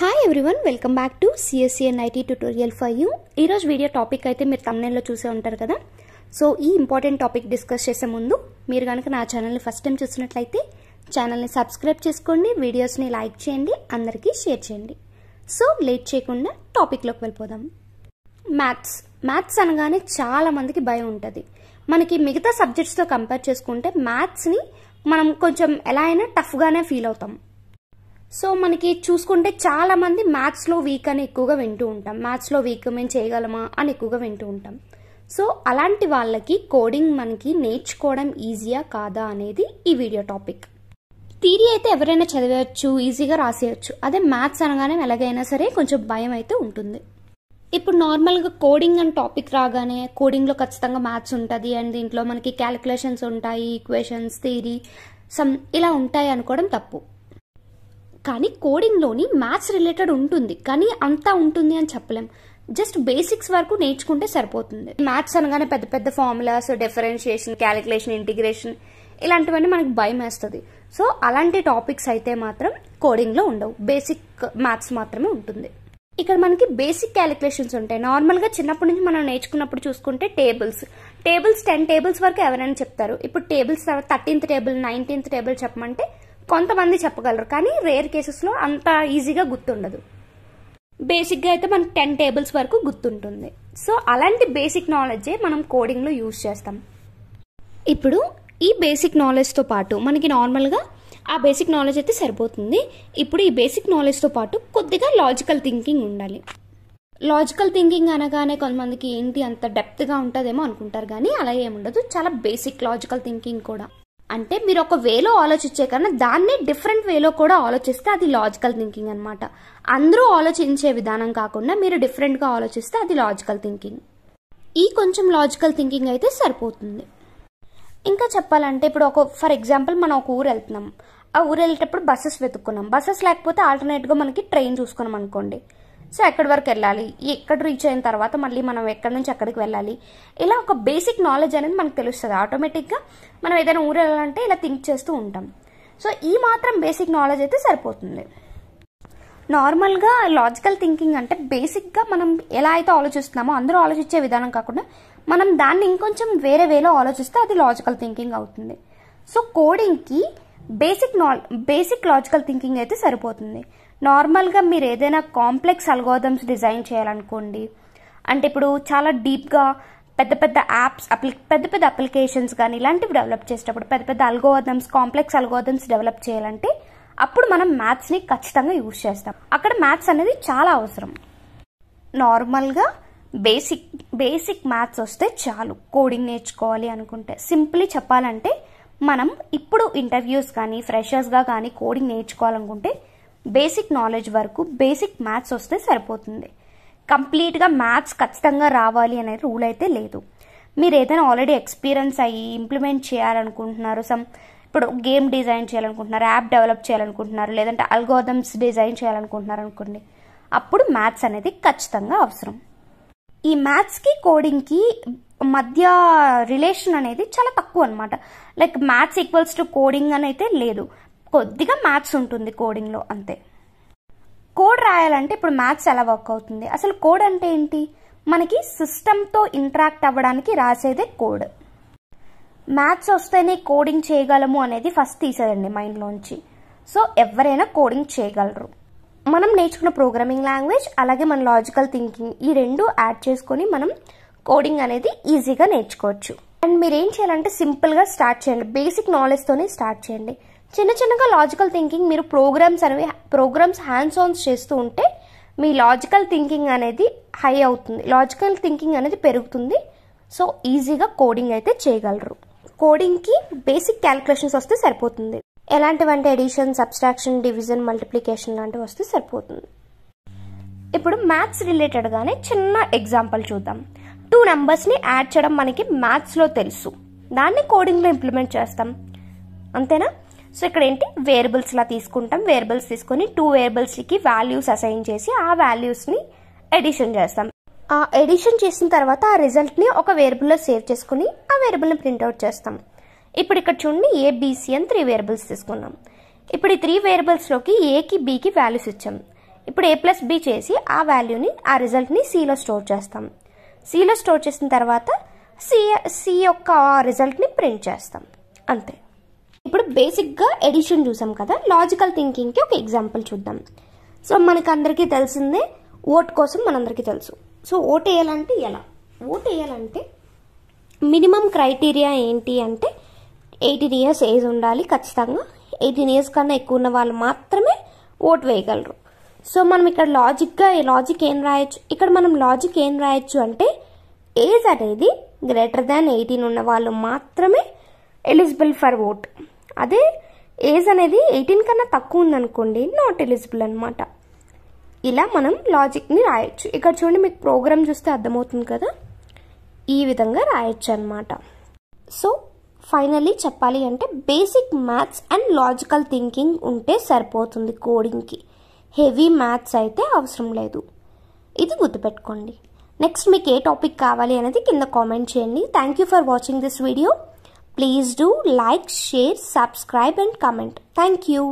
hi everyone welcome back to CSCN IT tutorial for you ఈరోజు video topic అయితే మీరు తమిళలో చూసే ఉంటారు కదా సో ఈ ఇంపార్టెంట్ టాపిక్ డిస్కస్ చేసే ముందు మీరు కనుక నా ఛానల్ని ఫస్ట్ టైం చూసినట్లయితే ఛానల్ని సబ్స్క్రైబ్ చేసుకోండి వీడియోస్ని లైక్ చేయండి అందరికీ షేర్ చేయండి సో లేట్ చేయకుండా టాపిక్లోకి వెళ్ళిపోదాం మ్యాథ్స్ మ్యాథ్స్ అనగానే చాలా మందికి భయం ఉంటుంది మనకి మిగతా సబ్జెక్ట్స్తో కంపేర్ చేసుకుంటే మ్యాథ్స్ని మనం కొంచెం ఎలా అయినా టఫ్గానే ఫీల్ అవుతాం సో మనకి చూసుకుంటే చాలా మ్యాథ్స్ మ్యాథ్స్లో వీక్ అని ఎక్కువగా వింటూ ఉంటాం మ్యాథ్స్లో వీక్ మేము చేయగలమా అని ఎక్కువగా వింటూ ఉంటాం సో అలాంటి వాళ్ళకి కోడింగ్ మనకి నేర్చుకోవడం ఈజీయా కాదా అనేది ఈ వీడియో టాపిక్ థీరీ అయితే ఎవరైనా చదివచ్చు ఈజీగా రాసేయచ్చు అదే మ్యాథ్స్ అనగానే ఎలాగైనా సరే కొంచెం భయం అయితే ఉంటుంది ఇప్పుడు నార్మల్గా కోడింగ్ అని టాపిక్ రాగానే కోడింగ్లో ఖచ్చితంగా మ్యాథ్స్ ఉంటుంది అండ్ దీంట్లో మనకి క్యాలిక్యులేషన్స్ ఉంటాయి ఈక్వేషన్స్ థీరీ సమ్ ఇలా ఉంటాయి అనుకోవడం తప్పు కానీ కోడింగ్లోని మ్యాథ్స్ రిలేటెడ్ ఉంటుంది కానీ అంతా ఉంటుంది అని చెప్పలేం జస్ట్ బేసిక్స్ వరకు నేర్చుకుంటే సరిపోతుంది మ్యాథ్స్ అనగానే పెద్ద పెద్ద ఫార్ములాస్ డిఫరెన్షియేషన్ క్యాలిక్యులేషన్ ఇంటిగ్రేషన్ ఇలాంటివన్నీ మనకు భయం వేస్తుంది సో అలాంటి టాపిక్స్ అయితే మాత్రం కోడింగ్లో ఉండవు బేసిక్ మ్యాథ్స్ మాత్రమే ఉంటుంది ఇక్కడ మనకి బేసిక్ క్యాలిక్యులేషన్స్ ఉంటాయి నార్మల్గా చిన్నప్పటి నుంచి మనం నేర్చుకున్నప్పుడు చూసుకుంటే టేబుల్స్ టేబుల్స్ టెన్ టేబుల్స్ వరకు ఎవరైనా చెప్తారు ఇప్పుడు టేబుల్స్ తర్వాత థర్టీన్త్ టేబుల్ నైన్టీన్త్ టేబుల్ చెప్పమంటే కొంతమంది చెప్పగలరు కానీ రేర్ కేసెస్లో అంత ఈజీగా గుర్తుండదు బేసిక్గా అయితే మనకు టెన్ టేబుల్స్ వరకు గుర్తుంటుంది సో అలాంటి బేసిక్ నాలెడ్జే మనం కోడింగ్లో యూజ్ చేస్తాం ఇప్పుడు ఈ బేసిక్ నాలెడ్జ్తో పాటు మనకి నార్మల్గా ఆ బేసిక్ నాలెడ్జ్ అయితే సరిపోతుంది ఇప్పుడు ఈ బేసిక్ నాలెడ్జ్తో పాటు కొద్దిగా లాజికల్ థింకింగ్ ఉండాలి లాజికల్ థింకింగ్ అనగానే కొంతమందికి ఏంటి అంత డెప్త్గా ఉంటుందేమో అనుకుంటారు కానీ అలా ఏముండదు చాలా బేసిక్ లాజికల్ థింకింగ్ కూడా అంటే మీరు ఒక వేలో ఆలోచించే కన్నా దాన్ని డిఫరెంట్ వేలో కూడా ఆలోచిస్తే అది లాజికల్ థింకింగ్ అనమాట అందరూ ఆలోచించే విధానం కాకుండా మీరు డిఫరెంట్గా ఆలోచిస్తే అది లాజికల్ థింకింగ్ ఈ కొంచెం లాజికల్ థింకింగ్ అయితే సరిపోతుంది ఇంకా చెప్పాలంటే ఇప్పుడు ఒక ఫర్ ఎగ్జాంపుల్ మనం ఒక ఊరు వెళ్తున్నాం ఆ ఊరు వెళ్ళేటప్పుడు బస్సెస్ వెతుక్కున్నాం బస్సెస్ లేకపోతే ఆల్టర్నేట్గా మనకి ట్రైన్ చూసుకున్నాం అనుకోండి సో ఎక్కడి వరకు వెళ్ళాలి ఎక్కడ రీచ్ అయిన తర్వాత మళ్ళీ మనం ఎక్కడి నుంచి ఎక్కడికి వెళ్ళాలి ఇలా ఒక బేసిక్ నాలెడ్జ్ అనేది మనకు తెలుస్తుంది ఆటోమేటిక్గా మనం ఏదైనా ఊరు వెళ్ళాలంటే ఇలా థింక్ చేస్తూ ఉంటాం సో ఈ మాత్రం బేసిక్ నాలెడ్జ్ అయితే సరిపోతుంది నార్మల్గా లాజికల్ థింకింగ్ అంటే బేసిక్గా మనం ఎలా అయితే ఆలోచిస్తున్నామో అందరూ ఆలోచించే విధానం కాకుండా మనం దాన్ని ఇంకొంచెం వేరే వేలో ఆలోచిస్తే అది లాజికల్ థింకింగ్ అవుతుంది సో కోడింగ్కి బేసిక్ నా బేసిక్ లాజికల్ థింకింగ్ అయితే సరిపోతుంది నార్మల్గా మీరు ఏదైనా కాంప్లెక్స్ అల్గోదమ్స్ డిజైన్ చేయాలనుకోండి అంటే ఇప్పుడు చాలా డీప్గా పెద్ద పెద్ద యాప్స్ అప్లి పెద్ద పెద్ద అప్లికేషన్స్ కానీ ఇలాంటివి డెవలప్ చేసేటప్పుడు పెద్ద పెద్ద అల్గోదమ్స్ కాంప్లెక్స్ అల్గోదమ్స్ డెవలప్ చేయాలంటే అప్పుడు మనం మ్యాథ్స్ని ఖచ్చితంగా యూజ్ చేస్తాం అక్కడ మ్యాథ్స్ అనేది చాలా అవసరం నార్మల్గా బేసిక్ బేసిక్ మ్యాథ్స్ వస్తే చాలు కోడింగ్ నేర్చుకోవాలి అనుకుంటే సింప్లీ చెప్పాలంటే మనం ఇప్పుడు ఇంటర్వ్యూస్ కానీ ఫ్రెషర్స్గా కానీ కోడింగ్ నేర్చుకోవాలనుకుంటే బేసిక్ నాలెడ్జ్ వరకు బేసిక్ మ్యాథ్స్ వస్తే సరిపోతుంది కంప్లీట్గా మ్యాథ్స్ ఖచ్చితంగా రావాలి అనే రూల్ అయితే లేదు మీరు ఏదైనా ఆల్రెడీ ఎక్స్పీరియన్స్ అయ్యి ఇంప్లిమెంట్ చేయాలనుకుంటున్నారు సమ్ ఇప్పుడు గేమ్ డిజైన్ చేయాలనుకుంటున్నారు యాప్ డెవలప్ చేయాలనుకుంటున్నారు లేదంటే అల్గోదమ్స్ డిజైన్ చేయాలనుకుంటున్నారు అనుకోండి అప్పుడు మ్యాథ్స్ అనేది ఖచ్చితంగా అవసరం ఈ మ్యాథ్స్కి కోడింగ్కి మధ్య రిలేషన్ అనేది చాలా తక్కువ అనమాట like maths equals to coding అని అయితే లేదు కొద్దిగా మ్యాథ్స్ ఉంటుంది కోడింగ్లో అంతే కోడ్ రాయాలంటే ఇప్పుడు మ్యాథ్స్ ఎలా వర్క్ అవుతుంది అసలు కోడ్ అంటే ఏంటి మనకి సిస్టమ్తో ఇంటరాక్ట్ అవ్వడానికి రాసేదే కోడ్ మ్యాథ్స్ వస్తేనే కోడింగ్ చేయగలము అనేది ఫస్ట్ తీసేదండి మైండ్లోంచి సో ఎవరైనా కోడింగ్ చేయగలరు మనం నేర్చుకున్న ప్రోగ్రామింగ్ లాంగ్వేజ్ అలాగే మన లాజికల్ థింకింగ్ ఈ రెండు యాడ్ చేసుకొని మనం కోడింగ్ అనేది ఈజీగా నేర్చుకోవచ్చు అండ్ మీరు ఏం చేయాలంటే సింపుల్గా స్టార్ట్ చేయండి బేసిక్ నాలెడ్జ్తోనే స్టార్ట్ చేయండి చిన్న చిన్నగా లాజికల్ థింకింగ్ మీరు ప్రోగ్రామ్స్ అనేవి ప్రోగ్రామ్స్ హ్యాండ్స్ ఆన్స్ చేస్తూ ఉంటే మీ లాజికల్ థింకింగ్ అనేది హై అవుతుంది లాజికల్ థింకింగ్ అనేది పెరుగుతుంది సో ఈజీగా కోడింగ్ అయితే చేయగలరు కోడింగ్కి బేసిక్ క్యాలిక్యులేషన్స్ వస్తే సరిపోతుంది ఎలాంటివంటే ఎడిషన్ సబ్స్ట్రాక్షన్ డివిజన్ మల్టిప్లికేషన్ లాంటివి వస్తే సరిపోతుంది ఇప్పుడు మ్యాథ్స్ రిలేటెడ్గానే చిన్న ఎగ్జాంపుల్ చూద్దాం టూ నెంబర్స్ని యాడ్ చేయడం మనకి మ్యాథ్స్లో తెలుసు దాన్ని కోడింగ్లో ఇంప్లిమెంట్ చేస్తాం అంతేనా సో ఇక్కడ ఏంటి వేరియబుల్స్లా తీసుకుంటాం వేరబుల్స్ తీసుకొని టూ వేరియబుల్స్కి వాల్యూస్ అసైన్ చేసి ఆ వాల్యూస్ని ఎడిషన్ చేస్తాం ఆ ఎడిషన్ చేసిన తర్వాత ఆ రిజల్ట్ని ఒక వేరియబుల్లో సేవ్ చేసుకుని ఆ వేరియబుల్ని ప్రింట్అవుట్ చేస్తాం ఇప్పుడు ఇక్కడ చూడండి ఏబీసీ అని త్రీ వేరియబుల్స్ తీసుకున్నాం ఇప్పుడు ఈ త్రీ వేరియబుల్స్లోకి ఏకి బీకి వాల్యూస్ ఇచ్చాం ఇప్పుడు ఏ ప్లస్ బి చేసి ఆ వాల్యూని ఆ రిజల్ట్ని సిలో స్టోర్ చేస్తాం సిలో స్టోర్ చేసిన తర్వాత సి సి యొక్క రిజల్ట్ని ప్రింట్ చేస్తాం అంతే ఇప్పుడు బేసిక్గా ఎడిషన్ చూసాం కదా లాజికల్ థింకింగ్కి ఒక ఎగ్జాంపుల్ చూద్దాం సో మనకు అందరికీ తెలిసిందే ఓట్ కోసం మనందరికీ తెలుసు సో ఓట్ వేయాలంటే ఎలా ఓట్ వేయాలంటే మినిమం క్రైటీరియా ఏంటి అంటే ఎయిటీన్ ఇయర్స్ ఏజ్ ఉండాలి ఖచ్చితంగా ఎయిటీన్ ఇయర్స్ కన్నా ఎక్కువ ఉన్న వాళ్ళు మాత్రమే ఓటు వేయగలరు సో మనం ఇక్కడ లాజిక్గా లాజిక్ ఏం రాయొచ్చు ఇక్కడ మనం లాజిక్ ఏం రాయొచ్చు అంటే ఏజ్ అనేది గ్రేటర్ దాన్ ఎయిటీన్ ఉన్న వాళ్ళు మాత్రమే ఎలిజిబుల్ ఫర్ ఓట్ అదే ఏజ్ అనేది ఎయిటీన్ కన్నా తక్కువ ఉందనుకోండి నాట్ ఎలిజిబుల్ అనమాట ఇలా మనం లాజిక్ని రాయొచ్చు ఇక్కడ చూడండి మీకు ప్రోగ్రామ్ చూస్తే అర్థమవుతుంది కదా ఈ విధంగా రాయొచ్చు అనమాట సో ఫైనల్లీ చెప్పాలి అంటే basic maths and logical thinking ఉంటే సరిపోతుంది కోడింగ్కి హెవీ మ్యాథ్స్ అయితే అవసరం లేదు ఇది గుర్తుపెట్టుకోండి నెక్స్ట్ మీకు ఏ టాపిక్ కావాలి అనేది కింద కామెంట్ చేయండి thank you for watching this video please do like share subscribe and comment thank you